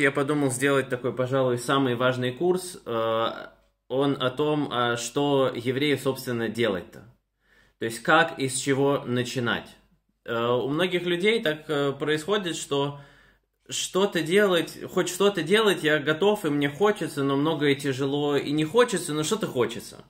я подумал сделать такой, пожалуй, самый важный курс. Э, он о том, э, что евреи, собственно, делать-то. То есть как и с чего начинать. Э, у многих людей так происходит, что что-то делать, хоть что-то делать, я готов, и мне хочется, но многое тяжело, и не хочется, но что-то хочется.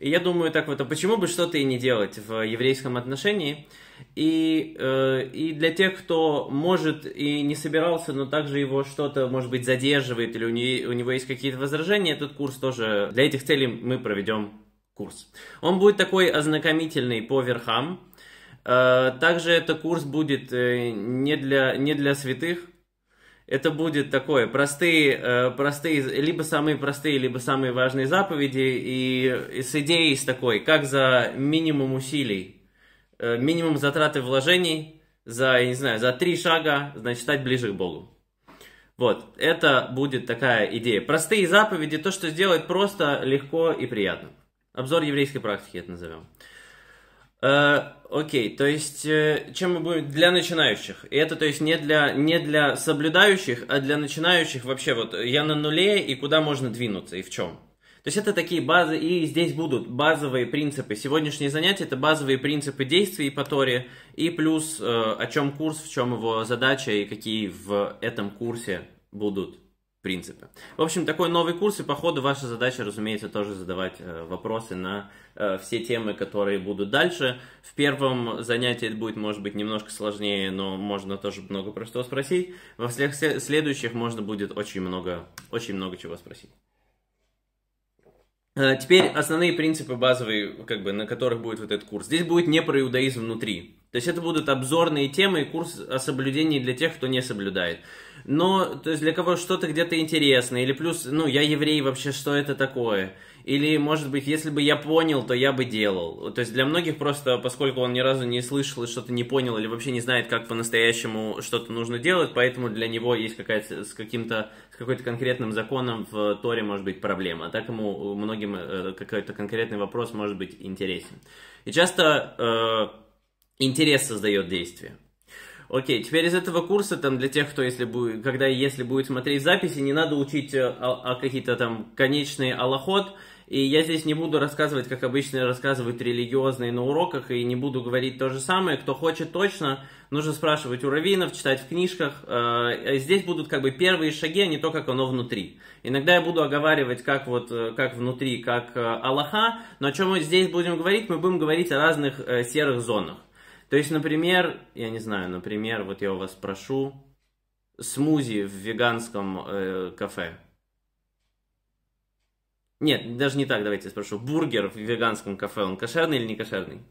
И я думаю так вот, а почему бы что-то и не делать в еврейском отношении? И, э, и для тех, кто может и не собирался, но также его что-то, может быть, задерживает, или у, не, у него есть какие-то возражения, этот курс тоже, для этих целей мы проведем курс. Он будет такой ознакомительный по верхам. Э, также этот курс будет э, не для, не для святых, это будет такое, простые, э, простые, либо самые простые, либо самые важные заповеди, и, и с идеей с такой, как за минимум усилий, э, минимум затраты вложений, за, я не знаю, за три шага, значит, стать ближе к Богу. Вот, это будет такая идея. Простые заповеди, то, что сделать просто, легко и приятно. Обзор еврейской практики это назовем. Э, Окей, то есть, э, чем мы будем... Для начинающих. И это, то есть, не для, не для соблюдающих, а для начинающих вообще вот э, я на нуле и куда можно двинуться и в чем. То есть это такие базы, и здесь будут базовые принципы. Сегодняшние занятия – это базовые принципы действий по Торе, и плюс э, о чем курс, в чем его задача, и какие в этом курсе будут принципы. В общем, такой новый курс, и походу ваша задача, разумеется, тоже задавать э, вопросы на э, все темы, которые будут дальше. В первом занятии это будет, может быть, немножко сложнее, но можно тоже много простого спросить. Во всех следующих можно будет очень много, очень много чего спросить. Э, теперь основные принципы базовые, как бы, на которых будет вот этот курс. Здесь будет не про иудаизм внутри. То есть это будут обзорные темы и курс о соблюдении для тех, кто не соблюдает. Но, то есть для кого что-то где-то интересно, или плюс, ну, я еврей вообще, что это такое? Или, может быть, если бы я понял, то я бы делал. То есть для многих просто, поскольку он ни разу не слышал и что-то не понял, или вообще не знает, как по-настоящему что-то нужно делать, поэтому для него есть какая-то с каким-то с какой-то конкретным законом в Торе может быть проблема. так ему многим э, какой-то конкретный вопрос может быть интересен. И часто э, интерес создает действие. Окей, теперь из этого курса, там, для тех, кто, если будет, когда, если будет смотреть записи, не надо учить а, а какие-то там конечные аллоход, и я здесь не буду рассказывать, как обычно рассказывают религиозные на уроках, и не буду говорить то же самое. Кто хочет точно, нужно спрашивать у раввинов, читать в книжках. Э, здесь будут как бы первые шаги, а не то, как оно внутри. Иногда я буду оговаривать, как вот, э, как внутри, как э, Аллаха, но о чем мы здесь будем говорить, мы будем говорить о разных серых зонах. То есть, например, я не знаю, например, вот я у вас прошу смузи в веганском э, кафе. Нет, даже не так, давайте я спрошу. Бургер в веганском кафе, он кошерный или не кошерный?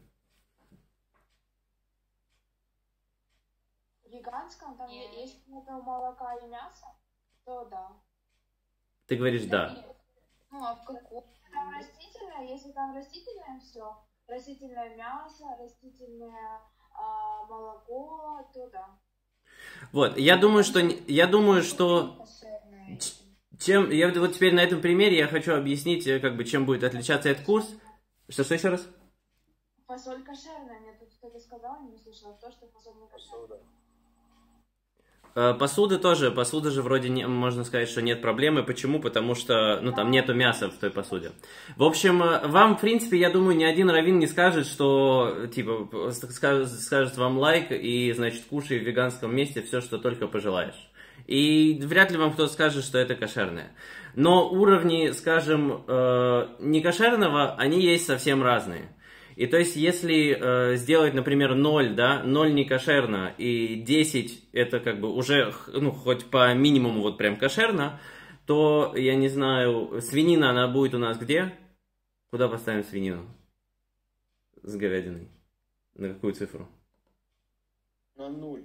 В веганском, там и... есть много молока и мяса, то да. Ты говоришь да. да. Ну, а в каком? Там растительное, если там растительное все, растительное мясо, растительное а, молоко, то да. Вот, я думаю, что я думаю, что чем, я вот теперь на этом примере я хочу объяснить, э, как бы, чем будет отличаться этот курс. Что, что еще раз? Фасоль кошерная, мне тут кто-то сказал, не слышала, то, что фасоль не кошерная. Э, посуды тоже, посуды же вроде не, можно сказать, что нет проблемы. Почему? Потому что, ну, там нету мяса в той посуде. В общем, э, вам, в принципе, я думаю, ни один раввин не скажет, что, типа, скажет, скажет вам лайк и, значит, кушай в веганском месте все, что только пожелаешь. И вряд ли вам кто-то скажет, что это кошерное. Но уровни, скажем, э, некошерного, они есть совсем разные. И то есть, если э, сделать, например, 0, да, 0 не кошерно, и 10 это как бы уже, ну, хоть по минимуму вот прям кошерно, то, я не знаю, свинина, она будет у нас где? Куда поставим свинину? С говядиной. На какую цифру? На нуль.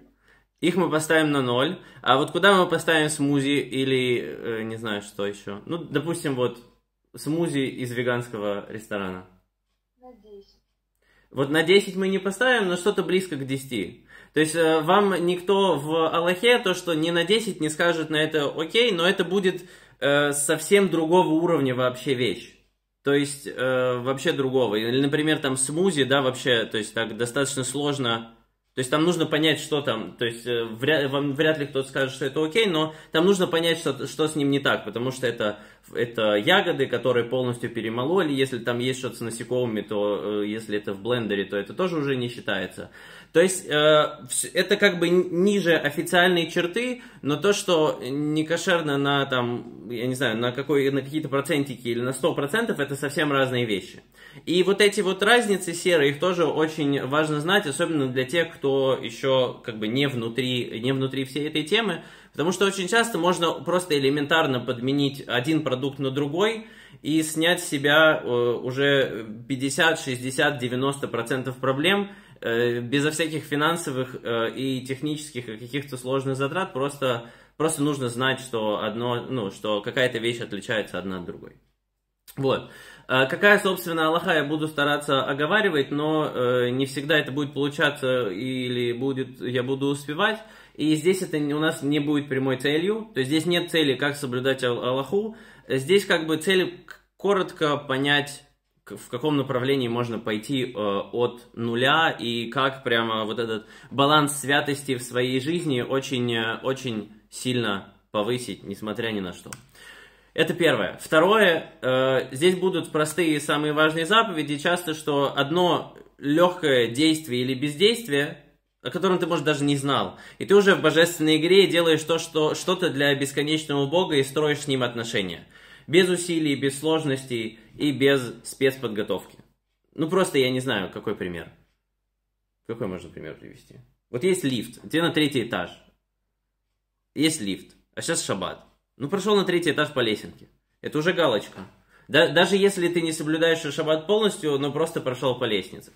Их мы поставим на ноль, А вот куда мы поставим смузи или э, не знаю что еще? Ну, допустим, вот смузи из веганского ресторана. На 10. Вот на 10 мы не поставим, но что-то близко к 10. То есть э, вам никто в Аллахе то, что не на 10 не скажет на это окей, но это будет э, совсем другого уровня вообще вещь. То есть э, вообще другого. Или, например, там смузи, да, вообще, то есть так достаточно сложно то есть там нужно понять, что там, то есть э, вряд, вам вряд ли кто-то скажет, что это окей, но там нужно понять, что, что с ним не так, потому что это, это ягоды, которые полностью перемололи, если там есть что-то с насекомыми, то э, если это в блендере, то это тоже уже не считается. То есть э, это как бы ниже официальные черты, но то, что не кошерно на там, я не знаю, на, какой, на какие-то процентики или на 100%, это совсем разные вещи. И вот эти вот разницы серые, их тоже очень важно знать, особенно для тех, кто еще как бы не внутри, не внутри всей этой темы, потому что очень часто можно просто элементарно подменить один продукт на другой, и снять с себя э, уже 50, 60, 90% проблем, Э, безо всяких финансовых э, и технических каких-то сложных затрат, просто, просто нужно знать, что, одно, ну, что какая-то вещь отличается одна от другой. Вот. Э, какая, собственно, Аллаха я буду стараться оговаривать, но э, не всегда это будет получаться или будет, я буду успевать. И здесь это у нас не будет прямой целью. То есть здесь нет цели, как соблюдать Аллаху. Здесь как бы цель коротко понять, в каком направлении можно пойти э, от нуля и как прямо вот этот баланс святости в своей жизни очень, э, очень сильно повысить, несмотря ни на что. Это первое. Второе, э, здесь будут простые самые важные заповеди. Часто, что одно легкое действие или бездействие, о котором ты, может, даже не знал, и ты уже в божественной игре делаешь то, что, что-то для бесконечного Бога и строишь с ним отношения – без усилий, без сложностей и без спецподготовки. Ну просто я не знаю, какой пример. Какой можно пример привести? Вот есть лифт, где на третий этаж. Есть лифт, а сейчас шаббат. Ну прошел на третий этаж по лесенке. Это уже галочка. Да, даже если ты не соблюдаешь шаббат полностью, но просто прошел по лестнице.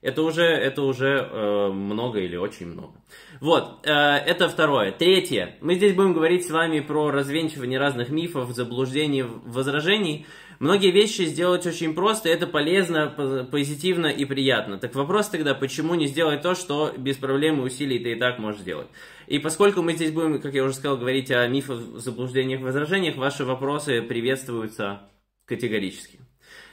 Это уже, это уже э, много или очень много. Вот, э, это второе. Третье. Мы здесь будем говорить с вами про развенчивание разных мифов, заблуждений, возражений. Многие вещи сделать очень просто, это полезно, позитивно и приятно. Так вопрос тогда, почему не сделать то, что без проблем и усилий ты и так можешь сделать? И поскольку мы здесь будем, как я уже сказал, говорить о мифах, заблуждениях, возражениях, ваши вопросы приветствуются категорически.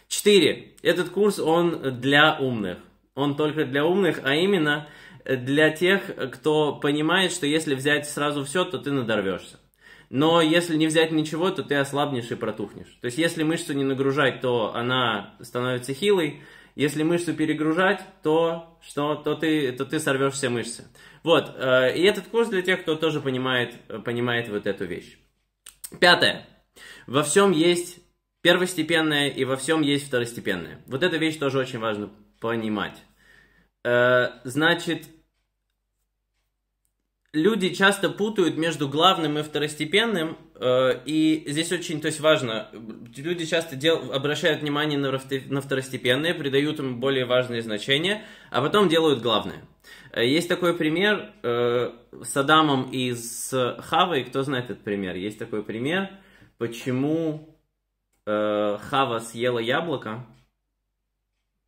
Четыре. Этот курс, он для умных. Он только для умных, а именно для тех, кто понимает, что если взять сразу все, то ты надорвешься. Но если не взять ничего, то ты ослабнешь и протухнешь. То есть, если мышцу не нагружать, то она становится хилой. Если мышцу перегружать, то, что, то, ты, то ты сорвешь все мышцы. Вот, э, и этот курс для тех, кто тоже понимает, понимает вот эту вещь. Пятое. Во всем есть первостепенное и во всем есть второстепенное. Вот эта вещь тоже очень важна понимать. Э, значит, люди часто путают между главным и второстепенным, э, и здесь очень, то есть важно, люди часто дел, обращают внимание на, второстепенные, придают им более важные значения, а потом делают главное. Э, есть такой пример э, с Адамом и с Хавой, кто знает этот пример? Есть такой пример, почему Хава съела яблоко,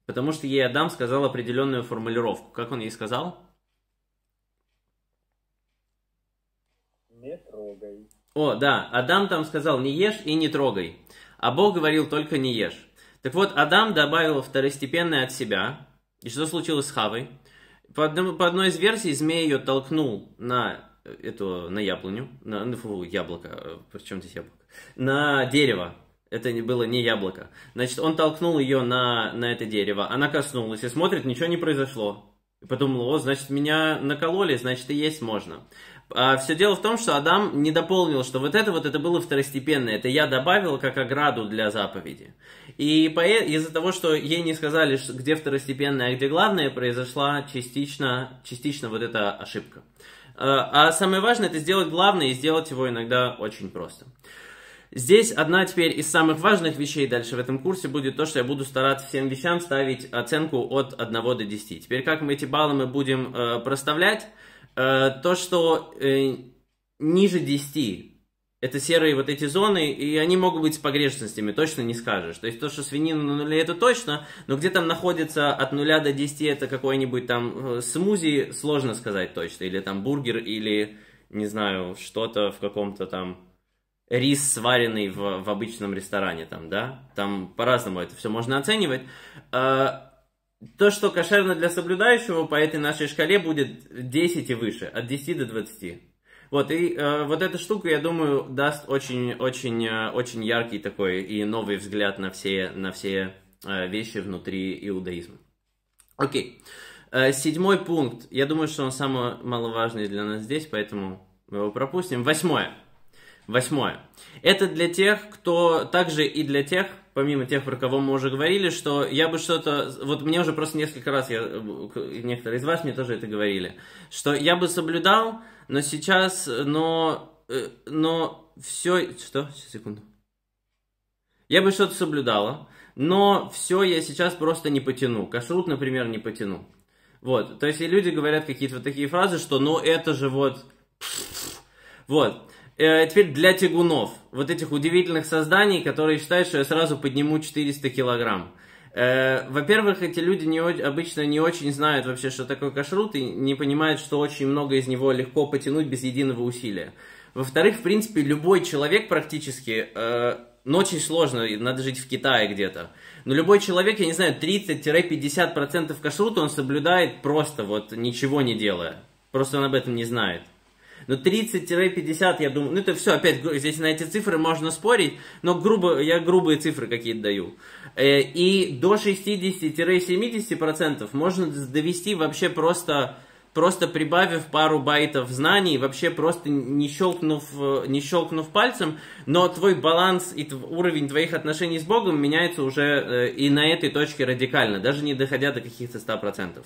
Потому что ей Адам сказал определенную формулировку. Как он ей сказал? Не трогай. О, да, Адам там сказал, не ешь и не трогай. А Бог говорил, только не ешь. Так вот, Адам добавил второстепенное от себя. И что случилось с Хавой? По, одному, по одной из версий, змей ее толкнул на эту, на яблоню, на, ну, фу, яблоко, причем э, здесь яблоко, на дерево, это не было не яблоко. Значит, он толкнул ее на, на это дерево. Она коснулась и смотрит, ничего не произошло. И подумала, о, значит, меня накололи, значит, и есть можно. А все дело в том, что Адам не дополнил, что вот это вот это было второстепенное, это я добавил как ограду для заповеди. И из-за того, что ей не сказали, где второстепенное, а где главное, произошла частично, частично вот эта ошибка. А, а самое важное это сделать главное и сделать его иногда очень просто. Здесь одна теперь из самых важных вещей дальше в этом курсе будет то, что я буду стараться всем вещам ставить оценку от 1 до 10. Теперь как мы эти баллы мы будем э, проставлять? Э, то, что э, ниже 10, это серые вот эти зоны, и они могут быть с погрешностями, точно не скажешь. То есть то, что свинина на нуле, это точно, но где там находится от нуля до 10, это какой-нибудь там э, смузи, сложно сказать точно, или там бургер, или, не знаю, что-то в каком-то там рис, сваренный в, в обычном ресторане, там, да, там по-разному это все можно оценивать. А, то, что кошерно для соблюдающего, по этой нашей шкале будет 10 и выше, от 10 до 20. Вот, и э, вот эта штука, я думаю, даст очень-очень э, очень яркий такой и новый взгляд на все, на все э, вещи внутри иудаизма. Окей. Э, седьмой пункт. Я думаю, что он самый маловажный для нас здесь, поэтому мы его пропустим. Восьмое. Восьмое. Это для тех, кто также и для тех, помимо тех, про кого мы уже говорили, что я бы что-то... Вот мне уже просто несколько раз, я, э, некоторые из вас мне тоже это говорили, что я бы соблюдал, но сейчас, но... Э, но все... Что? Сейчас, секунду. Я бы что-то соблюдала, но все я сейчас просто не потяну. Кашрут, например, не потяну. Вот, то есть и люди говорят какие-то вот такие фразы, что ну это же вот... Вот, Э, теперь для тягунов, вот этих удивительных созданий, которые считают, что я сразу подниму 400 килограмм. Э, во-первых, эти люди не, обычно не очень знают вообще, что такое кашрут, и не понимают, что очень много из него легко потянуть без единого усилия. Во-вторых, в принципе, любой человек практически, э, но ну, очень сложно, надо жить в Китае где-то, но любой человек, я не знаю, 30-50% кашрута он соблюдает просто вот ничего не делая. Просто он об этом не знает. Но ну, 30-50, я думаю, ну это все, опять, здесь на эти цифры можно спорить, но грубо, я грубые цифры какие-то даю. Э, и до 60-70% можно довести вообще просто просто прибавив пару байтов знаний, вообще просто не щелкнув, э, не щелкнув пальцем, но твой баланс и тв- уровень твоих отношений с Богом меняется уже э, и на этой точке радикально, даже не доходя до каких-то 100%.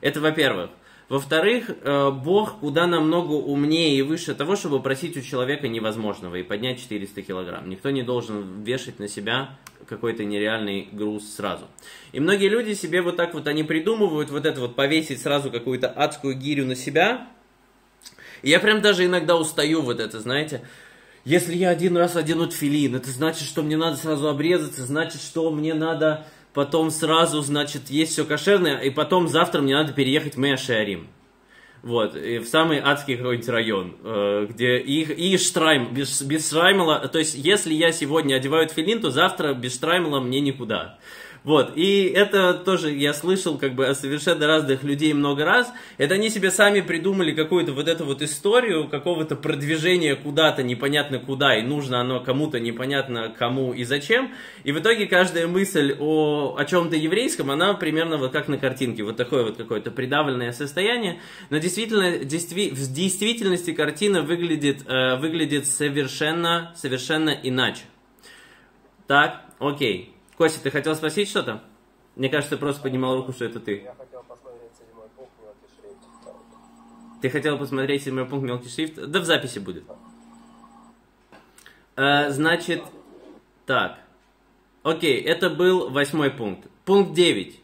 Это во-первых. Во-вторых, э, Бог куда намного умнее и выше того, чтобы просить у человека невозможного и поднять 400 килограмм. Никто не должен вешать на себя какой-то нереальный груз сразу. И многие люди себе вот так вот, они придумывают вот это вот, повесить сразу какую-то адскую гирю на себя. И я прям даже иногда устаю вот это, знаете, если я один раз одену тфилин, это значит, что мне надо сразу обрезаться, значит, что мне надо потом сразу, значит, есть все кошерное, и потом завтра мне надо переехать в Мэшиарим. Вот, и в самый адский какой-нибудь район, э, где и, и штрайм, без, без штраймела, то есть если я сегодня одеваю филин, то завтра без штраймела мне никуда. Вот, и это тоже я слышал как бы о совершенно разных людей много раз. Это они себе сами придумали какую-то вот эту вот историю какого-то продвижения куда-то непонятно куда, и нужно оно кому-то непонятно кому и зачем. И в итоге каждая мысль о, о чем-то еврейском, она примерно вот как на картинке, вот такое вот какое-то придавленное состояние. Но действительно, действи, в действительности картина выглядит, э, выглядит совершенно, совершенно иначе. Так, окей. Костя, ты хотел спросить что-то? Мне кажется, ты просто поднимал руку, что это ты. Я хотел посмотреть седьмой пункт мелкий шрифт. Ты хотел посмотреть седьмой пункт мелкий шрифт? Да в записи будет. А, значит, так. Окей, это был восьмой пункт. Пункт девять.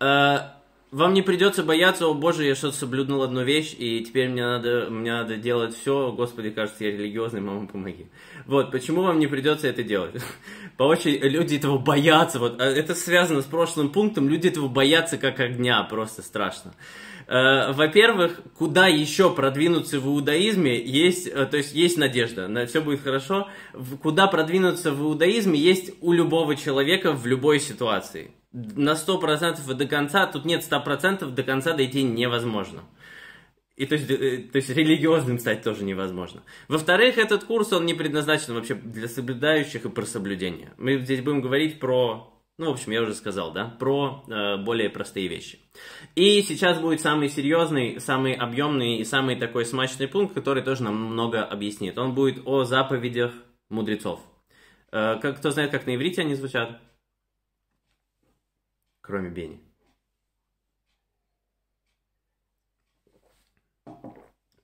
А, вам не придется бояться, о боже, я что-то соблюднул одну вещь, и теперь мне надо, мне надо делать все, господи, кажется, я религиозный, мама, помоги. Вот, почему вам не придется это делать? По очень люди этого боятся, вот, а это связано с прошлым пунктом, люди этого боятся как огня, просто страшно. Э, во-первых, куда еще продвинуться в иудаизме, есть, э, то есть есть надежда, на все будет хорошо. Куда продвинуться в иудаизме есть у любого человека в любой ситуации на 100% и до конца, тут нет 100%, до конца дойти невозможно. И то есть, э, то есть религиозным стать тоже невозможно. Во-вторых, этот курс, он не предназначен вообще для соблюдающих и про соблюдение. Мы здесь будем говорить про, ну, в общем, я уже сказал, да, про э, более простые вещи. И сейчас будет самый серьезный, самый объемный и самый такой смачный пункт, который тоже нам много объяснит. Он будет о заповедях мудрецов. Э, как, кто знает, как на иврите они звучат? кроме Бени.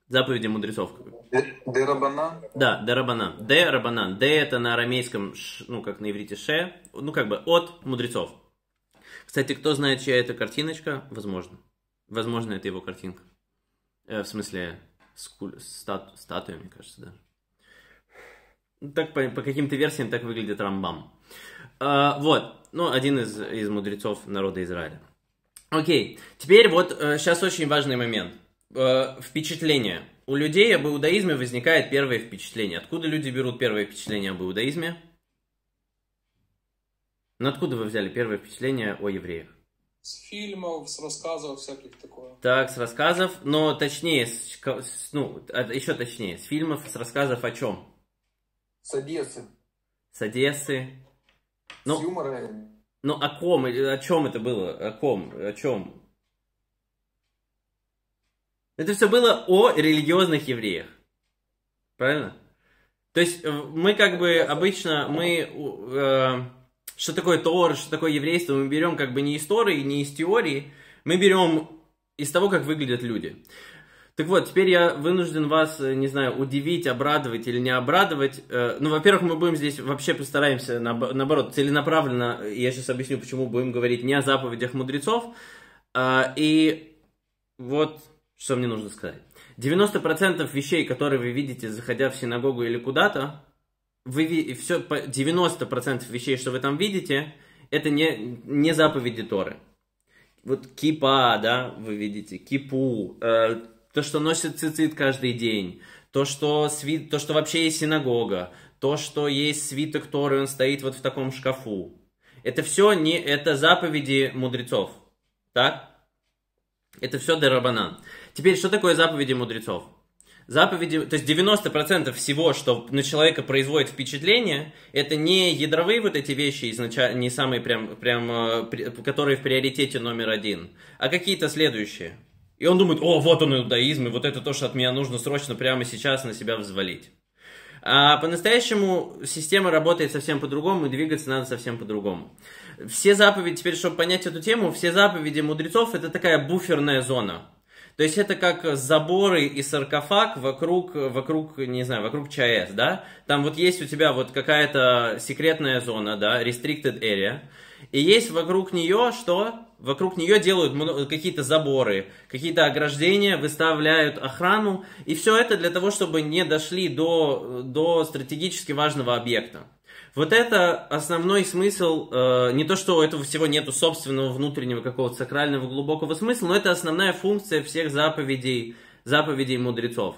Заповеди мудрецов. Де Рабанан? Да, Де Рабанан. Де Рабанан. это на арамейском, ну как на иврите ше, ну как бы от мудрецов. Кстати, кто знает, чья это картиночка? Возможно. Возможно, это его картинка. Э, в смысле, скуль, стату, статуя, мне кажется, даже. Так по, по каким-то версиям так выглядит Рамбам. А, вот, ну, один из, из мудрецов народа Израиля. Окей, теперь вот сейчас э, очень важный момент. Э, впечатление. У людей об иудаизме возникает первое впечатление. Откуда люди берут первое впечатление об иудаизме? Ну, откуда вы взяли первое впечатление о евреях? С фильмов, с рассказов всяких такого. Так, с рассказов, но точнее, с, ну, а, еще точнее, с фильмов, с рассказов о чем? С Одессы. С Одессы. Ну, С юмора. Ну, о ком, о чем это было? О ком, о чем? Это все было о религиозных евреях. Правильно? То есть э, мы как бы обычно, мы, э, что такое Тор, что такое еврейство, мы берем как бы не из Торы, не из теории, мы берем из того, как выглядят люди. Так вот, теперь я вынужден вас, э, не знаю, удивить, обрадовать или не обрадовать. Э, ну, во-первых, мы будем здесь вообще постараемся, наоборот, целенаправленно, я сейчас объясню, почему будем говорить не о заповедях мудрецов. Э, и вот, что мне нужно сказать. 90% вещей, которые вы видите, заходя в синагогу или куда-то, вы все, 90% вещей, что вы там видите, это не, не заповеди Торы. Вот кипа, да, вы видите, кипу, э, то, что носит цицит каждый день, то, что, свит... то, что вообще есть синагога, то, что есть свиток Торы, он стоит вот в таком шкафу. Это все не... Это заповеди мудрецов. Так? Это все дарабанан. Теперь, что такое заповеди мудрецов? Заповеди, то есть 90% всего, что на человека производит впечатление, это не ядровые вот эти вещи, изначально, не самые прям, прям, э, которые в приоритете номер один, а какие-то следующие. И он думает, о, вот он иудаизм, и вот это то, что от меня нужно срочно прямо сейчас на себя взвалить. А по-настоящему система работает совсем по-другому, и двигаться надо совсем по-другому. Все заповеди, теперь, чтобы понять эту тему, все заповеди мудрецов – это такая буферная зона – то есть это как заборы и саркофаг вокруг, вокруг, не знаю, вокруг ЧАЭС, да? Там вот есть у тебя вот какая-то секретная зона, да, restricted area, и есть вокруг нее что? Вокруг нее делают какие-то заборы, какие-то ограждения, выставляют охрану. И все это для того, чтобы не дошли до, до стратегически важного объекта. Вот это основной смысл, э, не то, что у этого всего нету собственного внутреннего какого-то сакрального глубокого смысла, но это основная функция всех заповедей, заповедей мудрецов.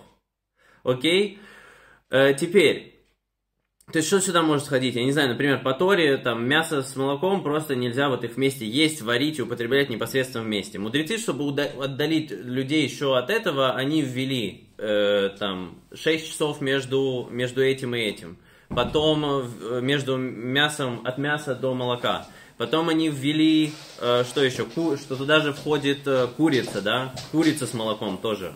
Окей? Э, теперь, то есть, что сюда может сходить? Я не знаю, например, по Торе, там, мясо с молоком просто нельзя вот их вместе есть, варить и употреблять непосредственно вместе. Мудрецы, чтобы отдалить людей еще от этого, они ввели, э, там, 6 часов между, между этим и этим потом э, э, между мясом, от мяса до молока. Потом они ввели, э, что еще, что туда же входит курица, да, курица с молоком тоже.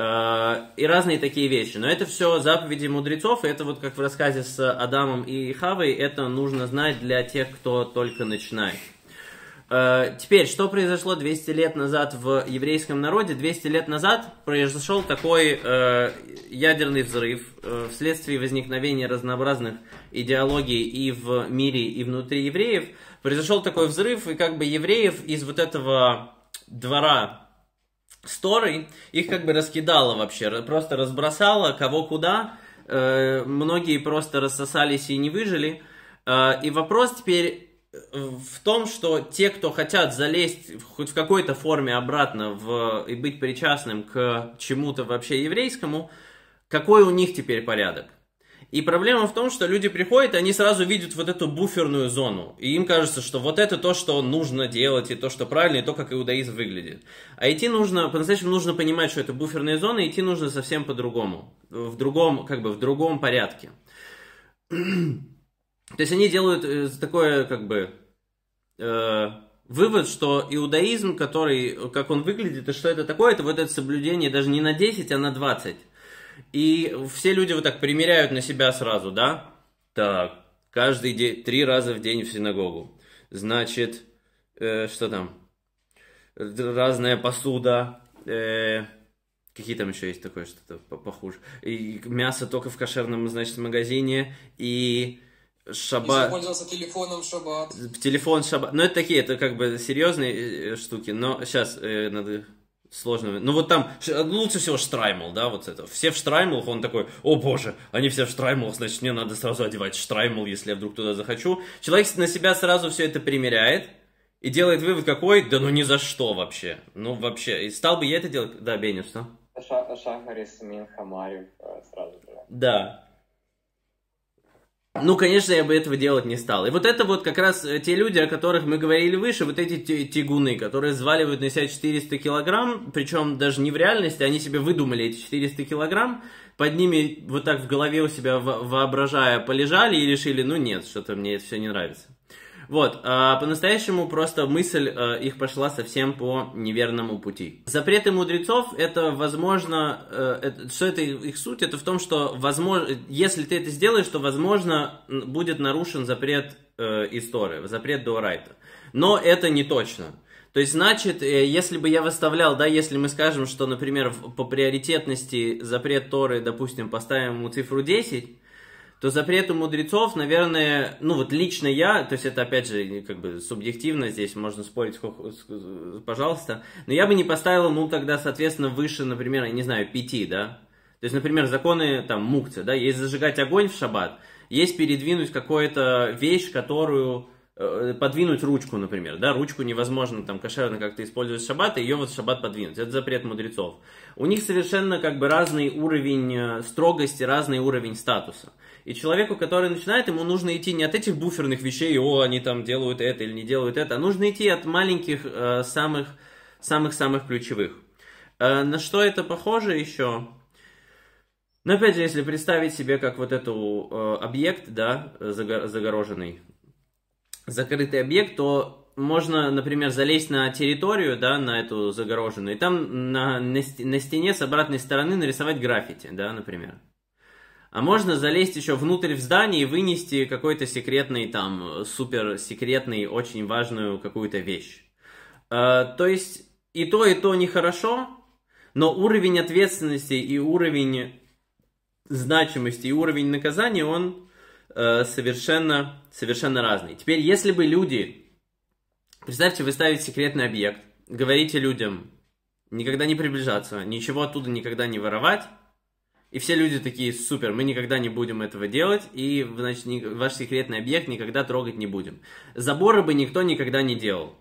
и разные такие вещи. Но это все заповеди мудрецов, и это вот как в рассказе с Адамом и Хавой, это нужно знать для тех, кто только начинает. Э, теперь, что произошло 200 лет назад в еврейском народе? 200 лет назад произошел такой э, ядерный взрыв э, вследствие возникновения разнообразных идеологий и в мире, и внутри евреев. Произошел такой взрыв, и как бы евреев из вот этого двора сторы, их как бы раскидало вообще, просто разбросало кого куда. Э, многие просто рассосались и не выжили. Э, и вопрос теперь в том, что те, кто хотят залезть хоть в какой-то форме обратно в, и быть причастным к чему-то вообще еврейскому, какой у них теперь порядок? И проблема в том, что люди приходят, и они сразу видят вот эту буферную зону. И им кажется, что вот это то, что нужно делать, и то, что правильно, и то, как иудаизм выглядит. А идти нужно, по-настоящему нужно понимать, что это буферная зона, и идти нужно совсем по-другому. В другом, как бы, в другом порядке. То есть они делают э, такое, как бы, э, вывод, что иудаизм, который, как он выглядит и что это такое, это вот это соблюдение даже не на 10, а на 20. И все люди вот так примеряют на себя сразу, да? Так, каждый день, три раза в день в синагогу. Значит, э, что там? Разная посуда, э, Какие там еще есть такое что-то похуже? И мясо только в кошерном, значит, магазине. И Шаба... И телефоном Шаббат. Телефон Шаббат. Ну, это такие, это как бы серьезные э, э, штуки, но сейчас э, надо сложно. Ну, вот там э, лучше всего Штраймл, да, вот это. Все в Штраймлах, он такой, о боже, они все в Штраймлах, значит, мне надо сразу одевать Штраймл, если я вдруг туда захочу. Человек на себя сразу все это примеряет, и делает вывод какой? Да ну ни за что вообще. Ну вообще. И стал бы я это делать? Да, Бенни, что? Шахарис Минхамарев сразу же. Да ну, конечно, я бы этого делать не стал. И вот это вот как раз э, те люди, о которых мы говорили выше, вот эти тягуны, которые сваливают на себя 400 килограмм, причем даже не в реальности, они себе выдумали эти 400 килограмм, под ними вот так в голове у себя воображая полежали и решили, ну нет, что-то мне это все не нравится. Вот, а по-настоящему просто мысль а, их пошла совсем по неверному пути. Запреты мудрецов это возможно, а, это, что это их суть, это в том, что возможно, если ты это сделаешь, то возможно будет нарушен запрет э, истории, запрет Дуарайта. Но это не точно. То есть, значит, э, если бы я выставлял, да, если мы скажем, что, например, по приоритетности запрет Торы, допустим, поставим ему цифру 10, то запреты мудрецов, наверное, ну вот лично я, то есть это опять же как бы субъективно, здесь можно спорить, пожалуйста, но я бы не поставил ему тогда, соответственно, выше, например, я не знаю, пяти, да? То есть, например, законы там мукцы, да, есть зажигать огонь в шаббат, есть передвинуть какую-то вещь, которую Э, подвинуть ручку, например, да, ручку невозможно там кошерно как-то использовать в шаббат, и ее вот в шаббат подвинуть, это запрет мудрецов. У них совершенно как бы разный уровень э, строгости, разный уровень статуса. И человеку, который начинает, ему нужно идти не от этих буферных вещей, о, они там делают это или не делают это, а нужно идти от маленьких э, самых, самых-самых ключевых. на что это похоже еще? Но ну, опять же, если представить себе как вот эту объект, да, загороженный, закрытый объект, то можно, например, залезть на территорию, да, на эту загороженную, и там на, на, стене с обратной стороны нарисовать граффити, да, например. А можно залезть еще внутрь в здание и вынести какой-то секретный там, супер секретный, очень важную какую-то вещь. Э, то есть и то, и то нехорошо, но уровень ответственности и уровень значимости и уровень наказания, он Э, совершенно, совершенно разный. Теперь, если бы люди... Представьте, вы ставите секретный объект, говорите людям никогда не приближаться, ничего оттуда никогда не воровать, и все люди такие, супер, мы никогда не будем этого делать, и значит, ваш секретный объект никогда трогать не будем. Заборы бы никто никогда не делал.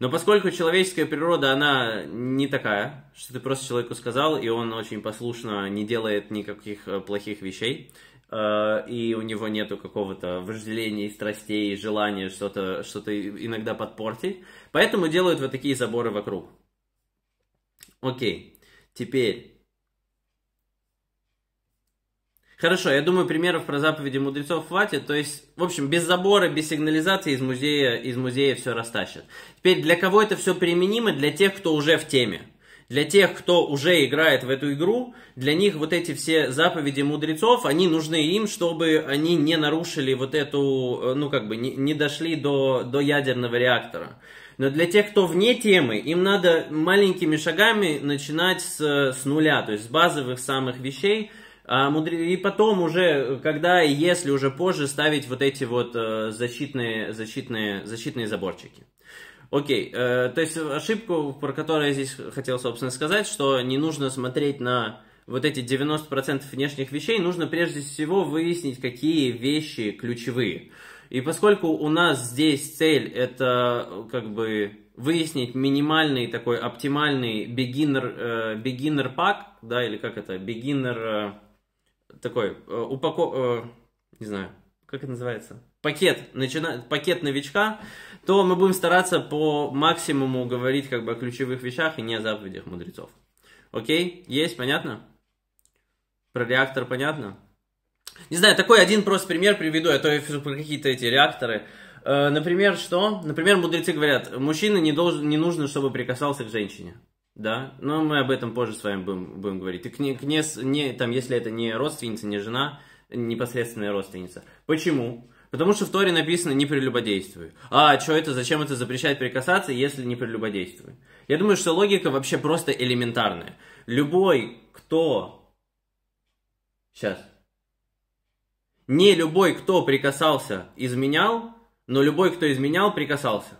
Но поскольку человеческая природа, она не такая, что ты просто человеку сказал, и он очень послушно не делает никаких э, плохих вещей, Э, и у него нету какого-то вожделения, страстей, желания что-то что иногда подпортить. Поэтому делают вот такие заборы вокруг. Окей, теперь... Хорошо, я думаю, примеров про заповеди мудрецов хватит. То есть, в общем, без забора, без сигнализации из музея, из музея все растащат. Теперь, для кого это все применимо? Для тех, кто уже в теме. Для тех, кто уже играет в эту игру, для них вот эти все заповеди мудрецов, они нужны им, чтобы они не нарушили вот эту, э, ну как бы, не, не дошли до, до ядерного реактора. Но для тех, кто вне темы, им надо маленькими шагами начинать с, с нуля, то есть с базовых самых вещей, а и потом уже, когда и если уже позже ставить вот эти вот э, защитные, защитные, защитные заборчики. Окей, э, то есть ошибку, про которую я здесь хотел, собственно, сказать, что не нужно смотреть на вот эти 90% внешних вещей, нужно прежде всего выяснить, какие вещи ключевые. И поскольку у нас здесь цель это как бы выяснить минимальный такой оптимальный beginner, э, beginner pack, да, или как это, beginner э, такой э, упако... Э, не знаю, как это называется? Пакет, начина... пакет новичка, то мы будем стараться по максимуму говорить как бы о ключевых вещах и не о заповедях мудрецов. Окей? Есть? Понятно? Про реактор понятно? Не знаю, такой один просто пример приведу, а то я про какие-то эти реакторы. Э, например, что? Например, мудрецы говорят, мужчина не, должен, не нужно, чтобы прикасался к женщине. Да, но мы об этом позже с вами будем, будем говорить. И к не, не, там, если это не родственница, не жена, непосредственная родственница. Почему? Потому что в Торе написано «не прелюбодействуй». А что это, зачем это запрещать прикасаться, если не прелюбодействуй? Я думаю, что логика вообще просто элементарная. Любой, кто... Сейчас. Не любой, кто прикасался, изменял, но любой, кто изменял, прикасался.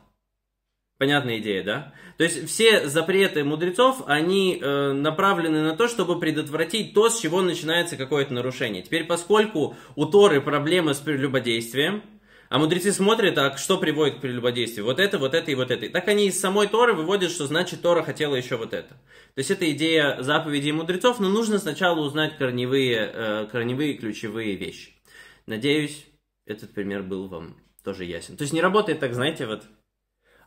Понятная идея, да? То есть все запреты мудрецов, они э, направлены на то, чтобы предотвратить то, с чего начинается какое-то нарушение. Теперь, поскольку у Торы проблемы с прелюбодействием, а мудрецы смотрят, а что приводит к прелюбодействию? Вот это, вот это и вот это. И так они из самой Торы выводят, что значит Тора хотела еще вот это. То есть это идея заповедей мудрецов, но нужно сначала узнать корневые, э, корневые ключевые вещи. Надеюсь, этот пример был вам тоже ясен. То есть не работает так, знаете, вот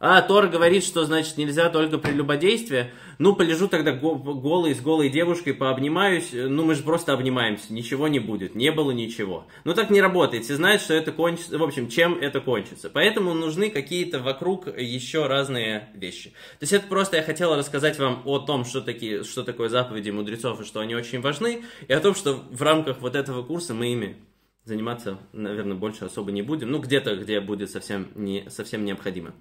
а Тор говорит, что, значит, нельзя только прелюбодействие. Ну, полежу тогда голый с голой девушкой, пообнимаюсь. Ну, мы же просто обнимаемся, ничего не будет, не было ничего. Ну, так не работает, все знают, что это кончится, в общем, чем это кончится. Поэтому нужны какие-то вокруг еще разные вещи. То есть это просто я хотела рассказать вам о том, что, такие, что такое заповеди мудрецов и что они очень важны, и о том, что в рамках вот этого курса мы ими заниматься, наверное, больше особо не будем. Ну, где-то, где будет совсем, не, совсем необходимо.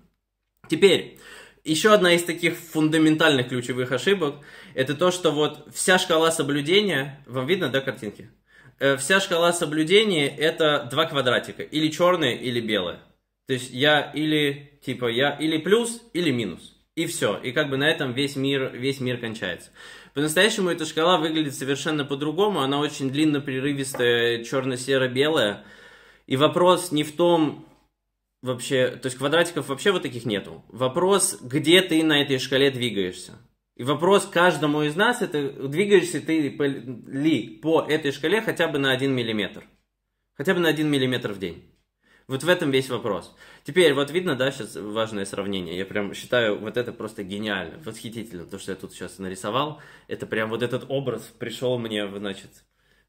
Теперь, еще одна из таких фундаментальных ключевых ошибок, это то, что вот вся шкала соблюдения, вам видно, да, картинки? Э, вся шкала соблюдения это два квадратика, или черные, или белые. То есть я или, типа, я или плюс, или минус. И все. И как бы на этом весь мир, весь мир кончается. По-настоящему эта шкала выглядит совершенно по-другому. Она очень длинно-прерывистая, черно-серо-белая. И вопрос не в том, вообще, то есть квадратиков вообще вот таких нету. Вопрос, где ты на этой шкале двигаешься. И вопрос каждому из нас, это двигаешься ты ли по этой шкале хотя бы на один миллиметр. Хотя бы на один миллиметр в день. Вот в этом весь вопрос. Теперь, вот видно, да, сейчас важное сравнение. Я прям считаю вот это просто гениально, восхитительно. То, что я тут сейчас нарисовал, это прям вот этот образ пришел мне, значит,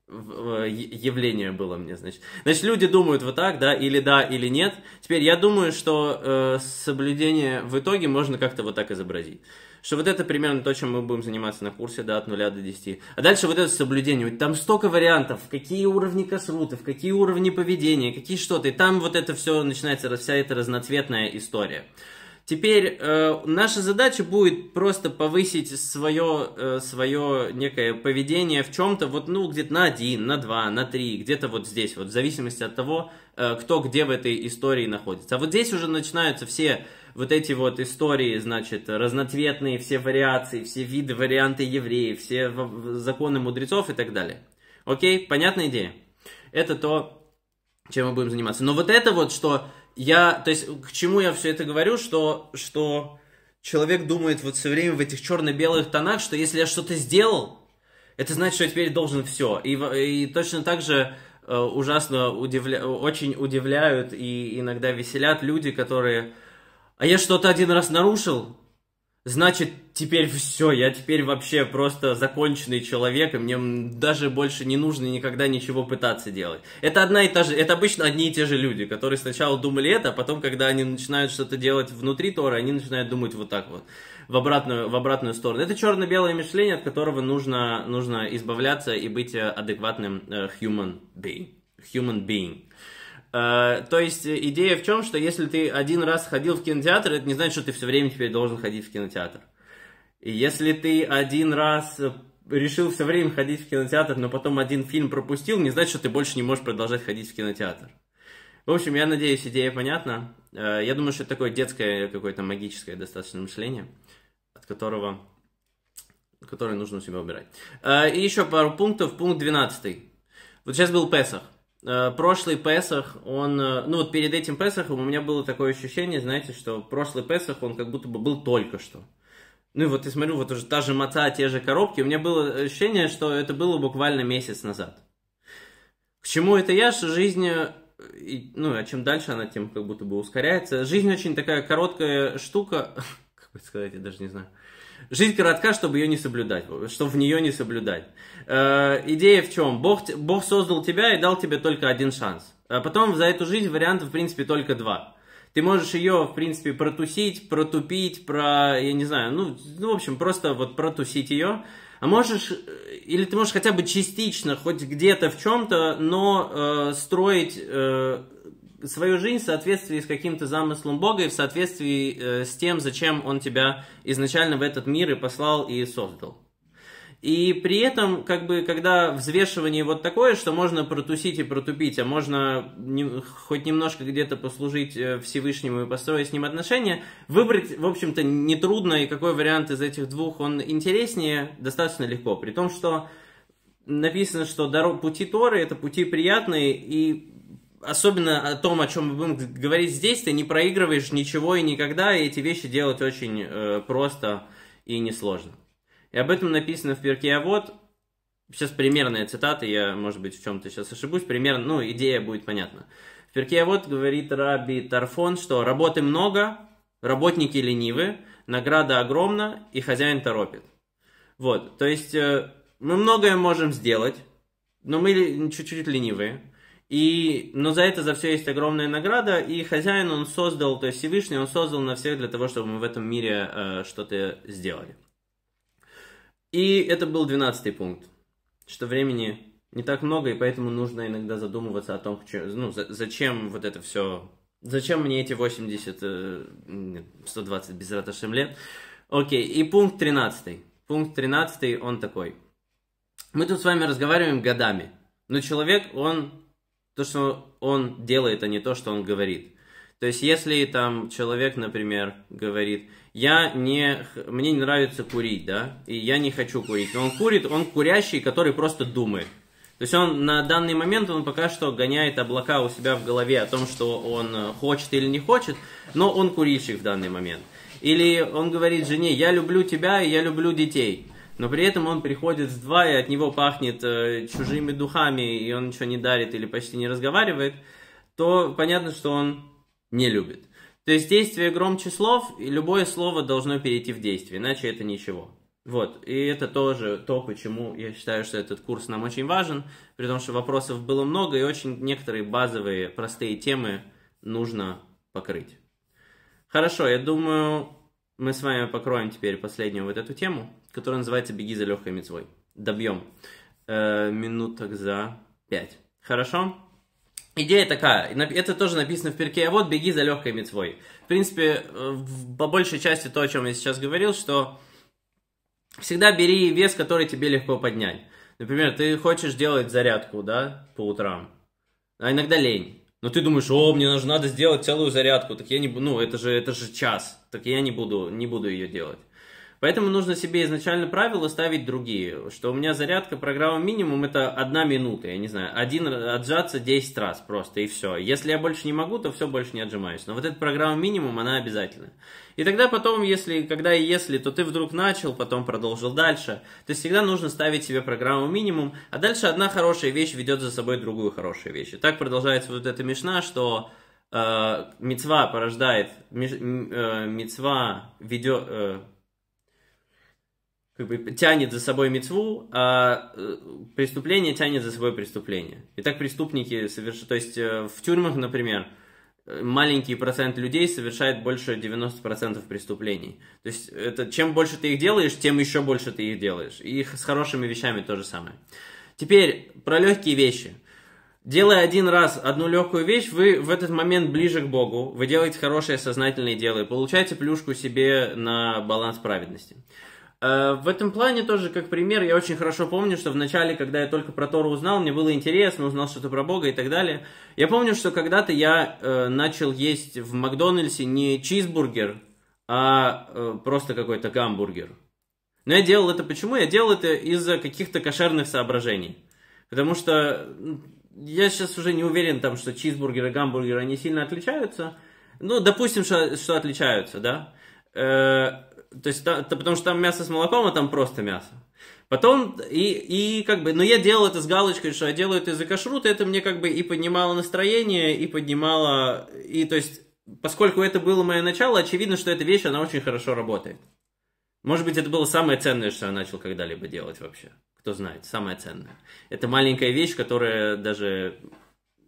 явление было мне, значит. Значит, люди думают вот так, да, или да, или нет. Теперь я думаю, что э, соблюдение в итоге можно как-то вот так изобразить. Что вот это примерно то, чем мы будем заниматься на курсе, да, от 0 до 10. А дальше вот это соблюдение. Там столько вариантов, какие уровни косрутов, какие уровни поведения, какие что-то. И там вот это все начинается, вся эта разноцветная история. Теперь э, наша задача будет просто повысить свое, э, свое некое поведение в чем-то, вот, ну, где-то на один, на два, на три, где-то вот здесь, вот, в зависимости от того, э, кто где в этой истории находится. А вот здесь уже начинаются все вот эти вот истории, значит, разноцветные, все вариации, все виды, варианты евреев, все законы мудрецов и так далее. Окей, понятная идея? Это то, чем мы будем заниматься. Но вот это вот, что я, то есть, к чему я все это говорю, что, что человек думает вот все время в этих черно-белых тонах, что если я что-то сделал, это значит, что я теперь должен все. И, и точно так же э, ужасно удивля... очень удивляют и иногда веселят люди, которые... А я что-то один раз нарушил, значит, теперь все, я теперь вообще просто законченный человек, и мне даже больше не нужно никогда ничего пытаться делать. Это одна и та же, это обычно одни и те же люди, которые сначала думали это, а потом, когда они начинают что-то делать внутри Тора, они начинают думать вот так вот, в обратную, в обратную сторону. Это черно-белое мышление, от которого нужно, нужно избавляться и быть э, адекватным э, human being. Human being. Э, то есть э, идея в чем, что если ты один раз ходил в кинотеатр, это не значит, что ты все время теперь должен ходить в кинотеатр. И если ты один раз э, решил все время ходить в кинотеатр, но потом один фильм пропустил, не значит, что ты больше не можешь продолжать ходить в кинотеатр. В общем, я надеюсь, идея понятна. Я думаю, что это такое детское какое-то магическое достаточно мышление, от которого которое нужно у себя убирать. И еще пару пунктов. Пункт 12. Вот сейчас был Песах. Э, прошлый Песах, он, э, ну вот перед этим Песахом у меня было такое ощущение, знаете, что прошлый Песах, он как будто бы был только что. Ну и вот я смотрю, вот уже та же маца, те же коробки, у меня было ощущение, что это было буквально месяц назад. К чему это я, что жизнь, э, ну а чем дальше она, тем как будто бы ускоряется. Жизнь очень такая короткая штука, как бы сказать, я даже не знаю. Жизнь коротка, чтобы ее не соблюдать, чтобы в нее не соблюдать. Э, идея в чем? Бог, Бог создал тебя и дал тебе только один шанс. А потом за эту жизнь вариантов, в принципе, только два. Ты можешь ее, в принципе, протусить, протупить, про, я не знаю, ну, ну, в общем, просто вот протусить ее. А можешь, э, или ты можешь хотя бы частично, хоть где-то в чем-то, но э, строить э, свою жизнь в соответствии с каким-то замыслом Бога и в соответствии э, с тем, зачем Он тебя изначально в этот мир и послал и создал. И при этом, как бы, когда взвешивание вот такое, что можно протусить и протупить, а можно не, хоть немножко где-то послужить э, Всевышнему и построить с ним отношения, выбрать, в общем-то, нетрудно, и какой вариант из этих двух он интереснее, достаточно легко. При том, что написано, что дорог, пути Торы – это пути приятные, и особенно о том, о чем мы будем говорить здесь, ты не проигрываешь ничего и никогда, и эти вещи делать очень э, просто и несложно. И об этом написано в перке «Авод». Сейчас примерная цитата, я, может быть, в чем-то сейчас ошибусь, примерно, ну, идея будет понятна. В перке «Авод» говорит Раби Тарфон, что «работы много, работники ленивы, награда огромна, и хозяин торопит». Вот, то есть э, мы многое можем сделать, но мы чуть-чуть ленивые. И, но за это, за все есть огромная награда, и хозяин, он создал, то есть Всевышний, он создал на всех для того, чтобы мы в этом мире э, что-то сделали. И это был двенадцатый пункт, что времени не так много, и поэтому нужно иногда задумываться о том, ну, зачем вот это все, зачем мне эти 80, 120 э, без раташем лет. Окей, и пункт тринадцатый. Пункт тринадцатый он такой. Мы тут с вами разговариваем годами, но человек, он то, что он делает, а не то, что он говорит. То есть, если там человек, например, говорит, я не, мне не нравится курить, да, и я не хочу курить, но он курит, он курящий, который просто думает. То есть он на данный момент, он пока что гоняет облака у себя в голове о том, что он э, хочет или не хочет, но он курильщик в данный момент. Или он говорит жене, я люблю тебя и я люблю детей но при этом он приходит в два, и от него пахнет э, чужими духами, и он ничего не дарит или почти не разговаривает, то понятно, что он не любит. То есть действие громче слов, и любое слово должно перейти в действие, иначе это ничего. Вот, и это тоже то, почему я считаю, что этот курс нам очень важен, при том, что вопросов было много, и очень некоторые базовые, простые темы нужно покрыть. Хорошо, я думаю, мы с вами покроем теперь последнюю вот эту тему которая называется «Беги за легкой мецвой». Добьем. Э, минуток за пять. Хорошо? Идея такая, это тоже написано в перке, а вот беги за легкой мецвой. В принципе, э, по большей части то, о чем я сейчас говорил, что всегда бери вес, который тебе легко поднять. Например, ты хочешь делать зарядку, да, по утрам, а иногда лень. Но ты думаешь, о, мне нужно, надо сделать целую зарядку, так я не буду, ну, это же, это же час, так я не буду, не буду ее делать. Поэтому нужно себе изначально правила ставить другие, что у меня зарядка программа минимум это одна минута, я не знаю, один отжаться 10 раз просто и все. Если я больше не могу, то все больше не отжимаюсь. Но вот эта программа минимум, она обязательна. И тогда потом, если, когда и если, то ты вдруг начал, потом продолжил дальше. То есть всегда нужно ставить себе программу минимум, а дальше одна хорошая вещь ведет за собой другую хорошую вещь. И так продолжается вот эта мешна, что э, мецва порождает, э, мецва ведет, э, как бы тянет за собой мецву, а э, преступление тянет за собой преступление. И так преступники совершают... То есть э, в тюрьмах, например, э, маленький процент людей совершает больше 90% преступлений. То есть это, чем больше ты их делаешь, тем еще больше ты их делаешь. И их с хорошими вещами то же самое. Теперь про легкие вещи. Делая один раз одну легкую вещь, вы в этот момент ближе к Богу, вы делаете хорошее сознательное дело и получаете плюшку себе на баланс праведности. Э, в этом плане тоже, как пример, я очень хорошо помню, что в начале, когда я только про Тора узнал, мне было интересно, узнал что-то про Бога и так далее. Я помню, что когда-то я э, начал есть в Макдональдсе не чизбургер, а э, просто какой-то гамбургер. Но я делал это почему? Я делал это из-за каких-то кошерных соображений. Потому что я сейчас уже не уверен, там, что чизбургер и гамбургер, они сильно отличаются. Ну, допустим, что, что отличаются, да э, то есть, там, то, потому что там мясо с молоком, а там просто мясо. Потом, и, и как бы, но я делал это с галочкой, что я делаю это из-за кашрута, это мне как бы и поднимало настроение, и поднимало, и то есть, поскольку это было мое начало, очевидно, что эта вещь, она очень хорошо работает. Может быть, это было самое ценное, что я начал когда-либо делать вообще. Кто знает, самое ценное. Это маленькая вещь, которая даже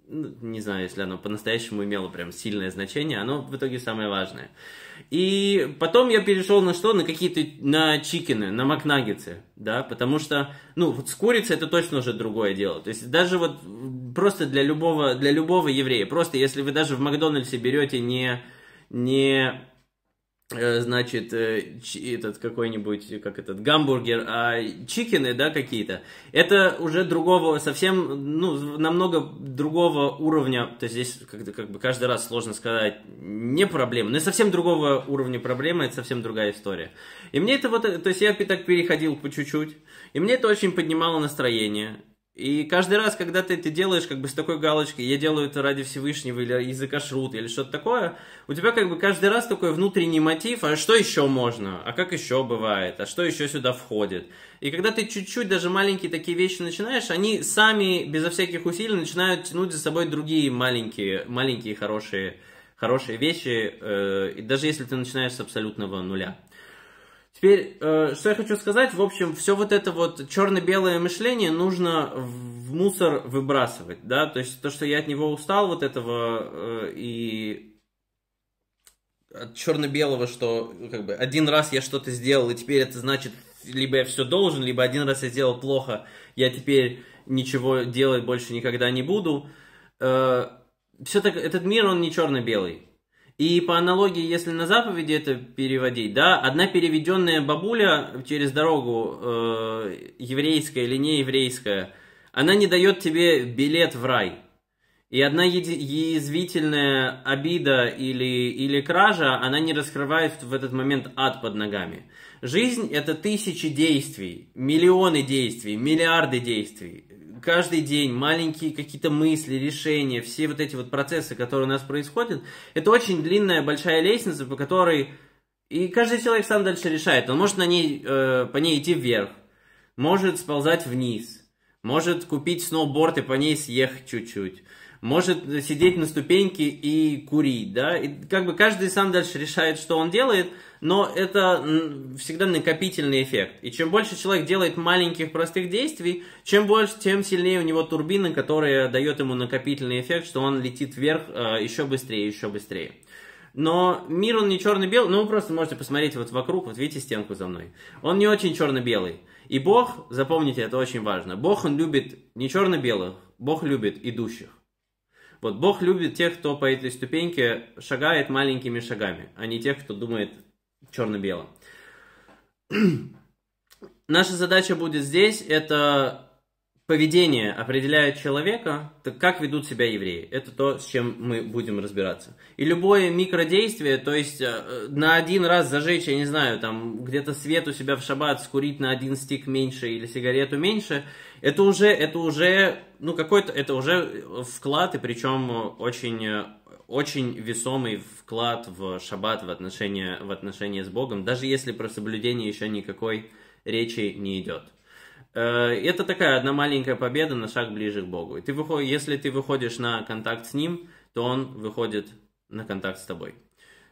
ну, не знаю, если оно по-настоящему имело прям сильное значение, оно в итоге самое важное. И потом я перешел на что? На какие-то, на чикины, на макнаггетсы, да, потому что, ну, вот с курицей это точно уже другое дело. То есть даже вот просто для любого, для любого еврея, просто если вы даже в Макдональдсе берете не, не Э, значит, э, этот какой-нибудь, как этот, гамбургер, а чикены, да, какие-то, это уже другого, совсем, ну, намного другого уровня, то есть здесь как, как бы каждый раз сложно сказать, не проблема, но совсем другого уровня проблемы, это совсем другая история. И мне это вот, э, то есть я так переходил по чуть-чуть, и мне это очень поднимало настроение, и каждый раз, когда ты это делаешь как бы с такой галочкой, я делаю это ради Всевышнего или из-за или что-то такое, у тебя как бы каждый раз такой внутренний мотив, а что еще можно, а как еще бывает, а что еще сюда входит. И когда ты чуть-чуть даже маленькие такие вещи начинаешь, они сами безо всяких усилий начинают тянуть за собой другие маленькие, маленькие хорошие, хорошие вещи, э, даже если ты начинаешь с абсолютного нуля. Теперь, э, что я хочу сказать, в общем, все вот это вот черно-белое мышление нужно в мусор выбрасывать, да, то есть то, что я от него устал, вот этого э, и от черно-белого, что ну, как бы один раз я что-то сделал, и теперь это значит, либо я все должен, либо один раз я сделал плохо, я теперь ничего делать больше никогда не буду. Э, все так, этот мир, он не черно-белый. И по аналогии, если на заповеди это переводить, да, одна переведенная бабуля через дорогу, э, еврейская или нееврейская, она не дает тебе билет в рай. И одна язвительная обида или, или кража, она не раскрывает в этот момент ад под ногами. Жизнь – это тысячи действий, миллионы действий, миллиарды действий каждый день маленькие какие-то мысли, решения, все вот эти вот процессы, которые у нас происходят, это очень длинная большая лестница, по которой и каждый человек сам дальше решает. Он может на ней, э, по ней идти вверх, может сползать вниз – может купить сноуборд и по ней съехать чуть-чуть. Может сидеть на ступеньке и курить, да. И как бы каждый сам дальше решает, что он делает, но это всегда накопительный эффект. И чем больше человек делает маленьких простых действий, чем больше, тем сильнее у него турбина, которая дает ему накопительный эффект, что он летит вверх э, еще быстрее, еще быстрее. Но мир, он не черно-белый. Ну, вы просто можете посмотреть вот вокруг, вот видите стенку за мной. Он не очень черно-белый. И Бог, запомните, это очень важно, Бог, Он любит не черно-белых, Бог любит идущих. Вот Бог любит тех, кто по этой ступеньке шагает маленькими шагами, а не тех, кто думает черно-бело. Наша задача будет здесь, это поведение определяет человека, то как ведут себя евреи. Это то, с чем мы будем разбираться. И любое микродействие, то есть э, на один раз зажечь, я не знаю, там где-то свет у себя в шаббат, скурить на один стик меньше или сигарету меньше, это уже, это уже, ну какой-то, это уже вклад, и причем очень очень весомый вклад в шаббат, в отношения, в отношения с Богом, даже если про соблюдение еще никакой речи не идет. Э, это такая одна маленькая победа на шаг ближе к Богу. И ты выход... Если ты выходишь на контакт с Ним, то Он выходит на контакт с тобой.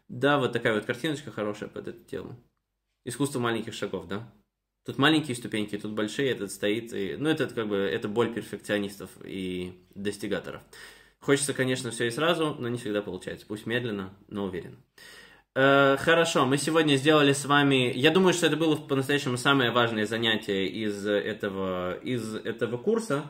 Да, вот такая вот картиночка хорошая под эту тему. Искусство маленьких шагов, да? Тут маленькие ступеньки, тут большие, этот стоит. И... Ну, это как бы это боль перфекционистов и достигаторов. Хочется, конечно, все и сразу, но не всегда получается. Пусть медленно, но уверенно. Э, хорошо, мы сегодня сделали с вами... Я думаю, что это было по-настоящему самое важное занятие из этого, из этого курса.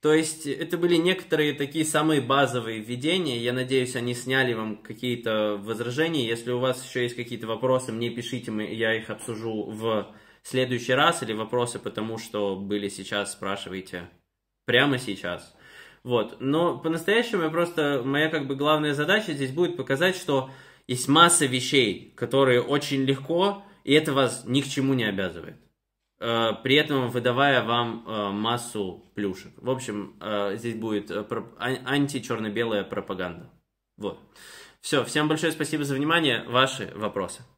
То есть это были некоторые такие самые базовые введения. Я надеюсь, они сняли вам какие-то возражения. Если у вас еще есть какие-то вопросы, мне пишите, я их обсужу в следующий раз. Или вопросы потому что были сейчас, спрашивайте прямо сейчас. Вот. Но по-настоящему я просто... Моя как бы главная задача здесь будет показать, что есть масса вещей, которые очень легко, и это вас ни к чему не обязывает. Э, при этом выдавая вам э, массу плюшек. В общем, э, здесь будет а, анти-черно-белая пропаганда. Вот. Все, всем большое спасибо за внимание. Ваши вопросы.